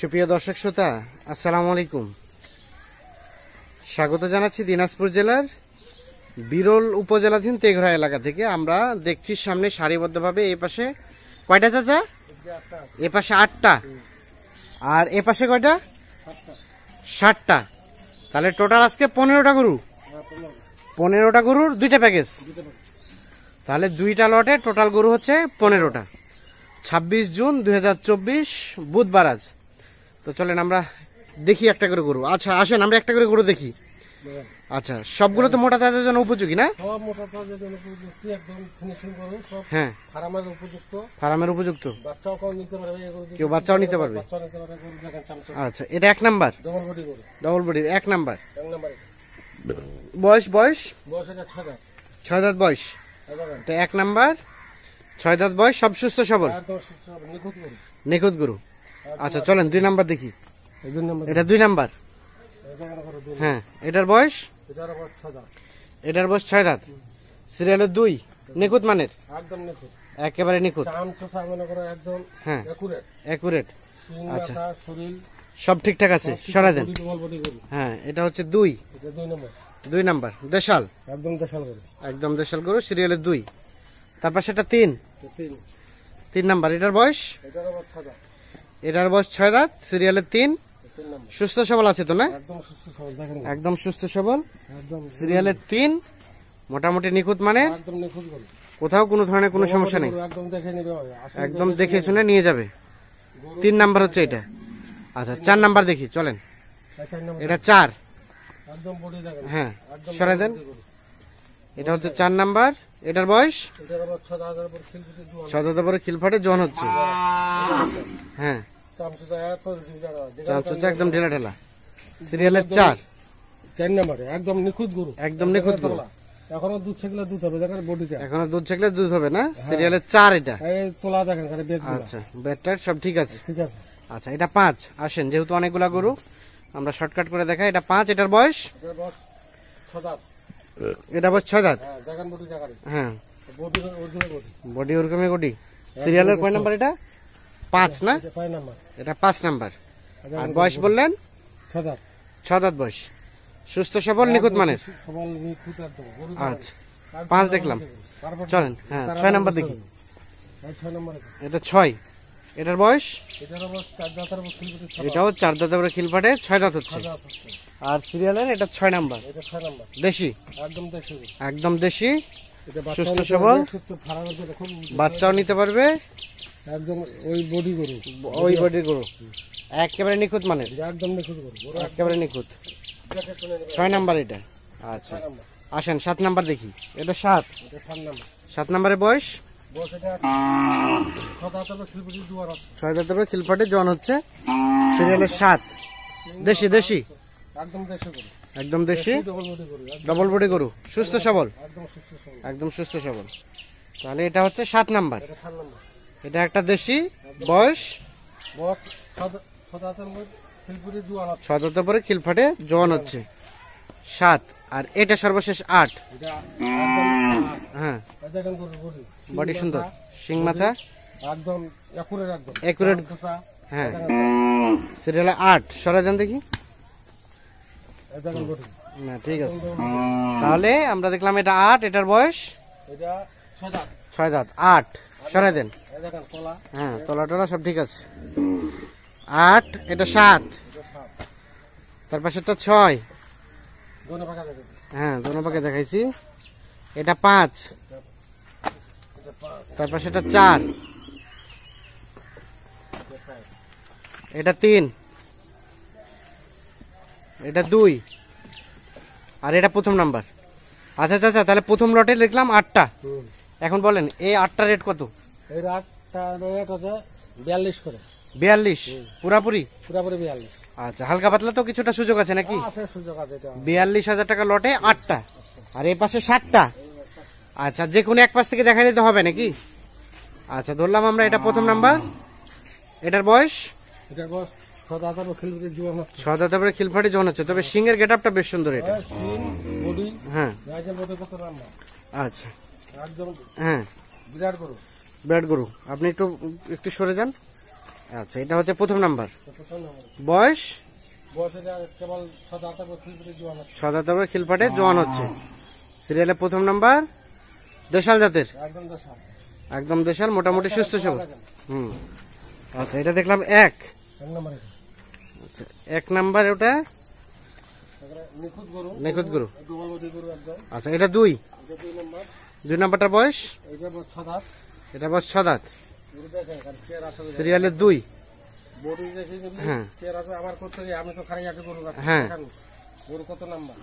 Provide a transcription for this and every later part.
সুপ্রিয় দর্শক শ্রোতা আসসালামু আলাইকুম স্বাগত জানাচ্ছি দিনাজপুর জেলার বিরল উপজেলাধীন তেঘরা এলাকা থেকে আমরা দেখছি সামনে সারিবদ্ধভাবে এ পাশে কয়টা চাচা এ পাশে আটটা আর এ পাশে কয়টা ষাটটা তাহলে টোটাল আজকে পনেরোটা গরু পনেরোটা গরুর দুইটা প্যাকেজ তাহলে দুইটা লটে টোটাল গরু হচ্ছে পনেরোটা ছাব্বিশ জুন চব্বিশ বুধবার আজ তো চলেন আমরা দেখি একটা করে গরু আচ্ছা আসেন আমরা একটা করে গরু দেখি আচ্ছা সবগুলো তো মোটা তাজার জন্য উপযোগী না সব মোটা তাজার জন্য উপযুক্ত একদম ফিনিশিং সব হ্যাঁ ফার্মের উপযুক্ত ফার্মের উপযুক্ত বাচ্চাও নিতে পারবে কেউ বাচ্চাও নিতে পারবে আচ্ছা এটা এক নাম্বার ডবল বডি গরু ডবল বডি এক নাম্বার এক নাম্বার বয়স বয়স বয়স এটা ছয় দাঁত বয়স এক নাম্বার ছয় দাঁত বয়স সব সুস্থ সবল নিখুঁত গরু আচ্ছা চলেন দুই নাম্বার দেখি এটা দুই নাম্বার হ্যাঁ এটার বয়স এটার বয়স ছয় দাঁত সিরিয়াল দুই নিখুঁত মানের একেবারে নিখুঁত হ্যাঁ অ্যাকুরেট আচ্ছা সব ঠিকঠাক আছে সরা দেন হ্যাঁ এটা হচ্ছে দুই দুই নাম্বার দেশাল একদম দেশাল গরু একদম দেশাল সিরিয়ালের দুই তারপর সেটা তিন তিন নাম্বার এটার বয়স এটার বয়স ছয় দাঁত সিরিয়ালের তিন সুস্থ সবল আছে তো না একদম সুস্থ সবল সিরিয়ালের তিন মোটামুটি নিখুঁত মানে কোথাও কোনো ধরনের কোনো সমস্যা নেই একদম দেখে শুনে নিয়ে যাবে তিন নাম্বার হচ্ছে এটা আচ্ছা চার নাম্বার দেখি চলেন হ্যাঁ, এটা চার হ্যাঁ সরাই দেন এটা হচ্ছে চার নাম্বার এটার বয়স ছয় বড় খিলফাটে জন হচ্ছে হ্যাঁ চামচুচা একদম ঢেলা ঢেলা সিরিয়ালের চার চার নাম্বারে একদম নিখুঁত গরু একদম নিখুঁত গরু এখনো দুধ ছেকলে দুধ হবে দেখেন দুধ ছেকলে দুধ হবে না হ্যাঁ। চার এটা তোলা দেখেন আচ্ছা, সব ঠিক আছে ঠিক আছে আচ্ছা এটা পাঁচ আসেন যেহেতু অনেকগুলা গরু আমরা শর্টকাট করে দেখাই এটা পাঁচ এটার বয়স এটা আবার ছয় দাঁত হ্যাঁ, হ্যাঁ। বডি ওরকমই গডি সিরিয়ালের কয় নাম্বার এটা পাঁচ না এটা পাঁচ নাম্বার আচ্ছা, আর বয়স বললেন ছ দাঁত বয়স সুস্থ সবল নিখুঁত মানের আচ্ছা পাঁচ দেখলাম চলেন হ্যাঁ ছয় নাম্বার দেখি এটা ছয় এটার বয়স এটাও চার দাঁত আমরা খিল ফাটে ছয় দাঁত হচ্ছে আর সিরিয়ালের এটা ছয় নাম্বার দেশি একদম দেশি সুস্থ সবল বাচ্চাও নিতে পারবে ওই বডি গরু একেবারে নিখুঁত মানে নিখুঁত একেবারে নিখুঁত ছয় নাম্বার এটা আচ্ছা আসেন সাত নাম্বার দেখি এটা সাত সাত নাম্বার সাত নাম্বারের বয়স ছয় জন হচ্ছে সাত দেশি দেশি একদম দেশি ডবল বডি গরু সুস্থ সবল একদম সুস্থ সবল তাহলে এটা হচ্ছে সাত নাম্বার এটা একটা দেশি বয়স ছয় পরে খিলফাটে জোয়ান হচ্ছে সাত আর এটা সর্বশেষ আট হ্যাঁ বডি সুন্দর শিং মাথা একদম হ্যাঁ সেটা আট সরা যান দেখি না ঠিক আছে তাহলে আমরা দেখলাম এটা আট এটার বয়স ছয় দাঁত আট সরাই দেন হ্যাঁ তলা টলা সব ঠিক আছে আট এটা সাত তার পাশেরটা ছয় হ্যাঁ দোনোপাকে দেখাইছি এটা পাঁচ তারপর সেটা চার এটা তিন এটা দুই আর এটা প্রথম নাম্বার আচ্ছা আচ্ছা আচ্ছা তাহলে প্রথম লটে লিখলাম আটটা এখন বলেন এই আটটা রেট কত এর আটটা রেট আছে বিয়াল্লিশ করে বিয়াল্লিশ পুরাপুরি পুরাপুরি বিয়াল্লিশ আচ্ছা হালকা পাতলা তো কিছুটা সুযোগ আছে নাকি বিয়াল্লিশ হাজার টাকা লটে আটটা আর এই পাশে সাতটা আচ্ছা যে কোনো এক পাশ থেকে দেখা যেতে হবে নাকি আচ্ছা ধরলাম আমরা এটা প্রথম নাম্বার এটার বয়স জোন তবে গেট আপটা বেশ সুন্দর এটা হ্যাঁ, হ্যাঁ। আচ্ছা হ্যাঁ বিরাট গরু বিরাট আপনি একটু একটু সরে যান আচ্ছা এটা হচ্ছে প্রথম নাম্বার বয়স সদাতবে খিলপাটে জোয়ান হচ্ছে প্রথম নাম্বার দেশাল জাতের একদম দেশাল মোটামুটি সুস্থ সব হুম আচ্ছা এটা দেখলাম এক এক নাম্বার আচ্ছা, ওটা আচ্ছা এটা দুই আচ্ছা, দুই বয়স এটা বয়স ছদাত সিরিয়ালের দুই হ্যাঁ।, হ্যাঁ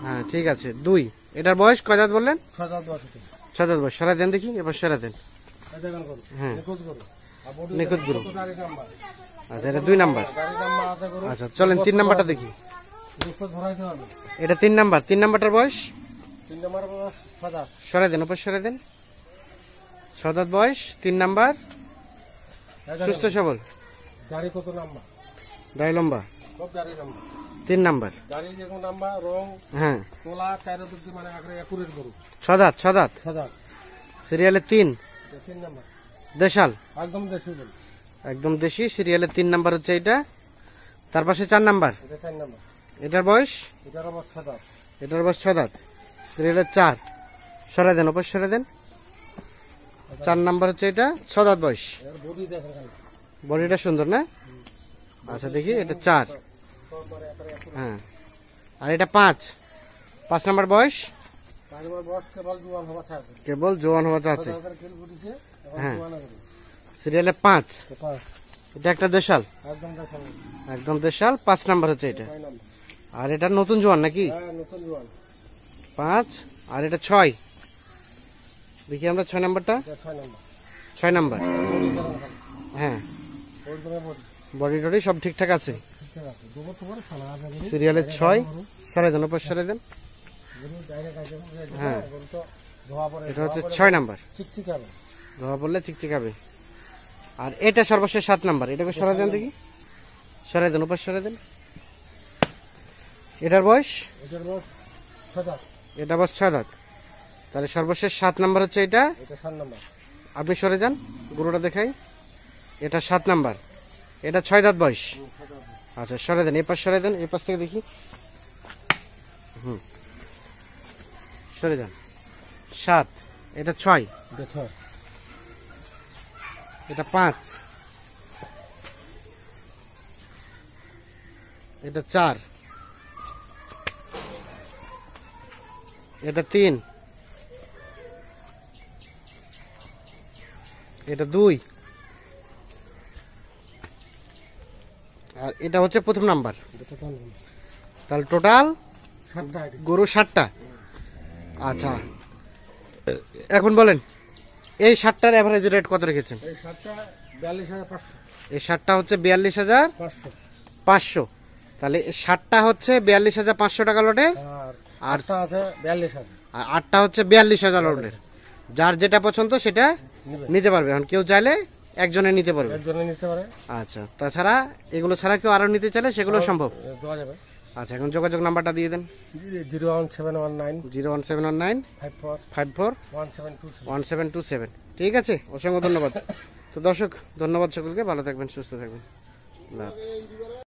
হ্যাঁ ঠিক আছে দুই এটার বয়স কয় বললেন ছয় বয়স সারা দেন দেখি এবার সারা দেন হ্যাঁ। আচ্ছা এটা দুই আচ্ছা, চলেন তিন নাম্বারটা দেখি এটা তিন নাম্বার তিন নাম্বারটার বয়স সরাই দেন উপর সরাই দেন বয়স তিন নাম্বার হ্যাঁ, সুস্থ সবল গাড়ি কত নাম্বার গাড়ি লম্বা তিন নাম্বার গাড়ি যে হ্যাঁ মানে ছদাত ছদাত সিরিয়ালে তিন তিন নাম্বার দেশাল একদম দেশি একদম দেশি সিরিয়ালে তিন নাম্বার হচ্ছে এটা তার পাশে চার নাম্বার চার নাম্বার এটার বয়স এটার বয়স ছদাত এটার বয়স ছদাত সিরিয়ালের চার সরে দেন ওপর সরে দেন চার নাম্বার হচ্ছে এটা ছদাত বয়স বডিটা সুন্দর না আচ্ছা দেখি এটা চার হ্যাঁ আর এটা পাঁচ পাঁচ নাম্বার বয়স কেবল জোয়ান হওয়া চাচ্ছে হ্যাঁ সিরিয়ালে পাঁচ এটা একটা দেশাল একদম দেশাল পাঁচ নাম্বার হচ্ছে এটা আর এটা নতুন জোয়ান নাকি পাঁচ আর এটা ছয় দেখি আমরা ছয় নাম্বারটা হ্যাঁ, ছয় নাম্বার হ্যাঁ বডি টডি সব ঠিকঠাক আছে সিরিয়ালের ছয় সরাই দেন ওপর সরাই দেন হ্যাঁ এটা হচ্ছে ছয় নাম্বার ধোয়া পড়লে চিকচিকাবে আর এটা সর্বশেষ সাত নাম্বার এটাকে সরাই দেন দেখি সরাই দেন ওপর সরাই দেন এটার বয়স এটার বয়স ছয় এটা বয়স ছয় লাখ তাহলে সর্বশেষ সাত নাম্বার হচ্ছে এটা আপনি সরে যান গুরুটা দেখাই এটা সাত নাম্বার এটা ছয় দাঁত বয়স আচ্ছা সরে দেন এপাশ সরে দেন এপাশ থেকে দেখি হুম সরে যান সাত এটা ছয় এটা পাঁচ এটা চার এটা তিন এটা দুই আর এটা হচ্ছে প্রথম নাম্বার তাহলে টোটাল গরু ষাটটা আচ্ছা এখন বলেন এই ষাটটার অ্যাভারেজ রেট কত রেখেছেন এই ষাটটা হচ্ছে বিয়াল্লিশ হাজার পাঁচশো তাহলে ষাটটা হচ্ছে বিয়াল্লিশ হাজার পাঁচশো টাকা লটে আর আটটা হচ্ছে বিয়াল্লিশ হাজার লটের যার যেটা পছন্দ সেটা নিতে পারবে এখন কেউ চাইলে একজনে নিতে পারবে একজনে নিতে পারে আচ্ছা তাছাড়া এগুলো ছাড়া কেউ আরো নিতে চাইলে সেগুলো সম্ভব যাবে আচ্ছা এখন যোগাযোগ নাম্বারটা দিয়ে দেন zero one one nine zero one seven one nine five five four one one seven two seven ঠিক আছে অসংখ্য ধন্যবাদ তো দর্শক ধন্যবাদ সকলকে ভালো থাকবেন সুস্থ থাকবেন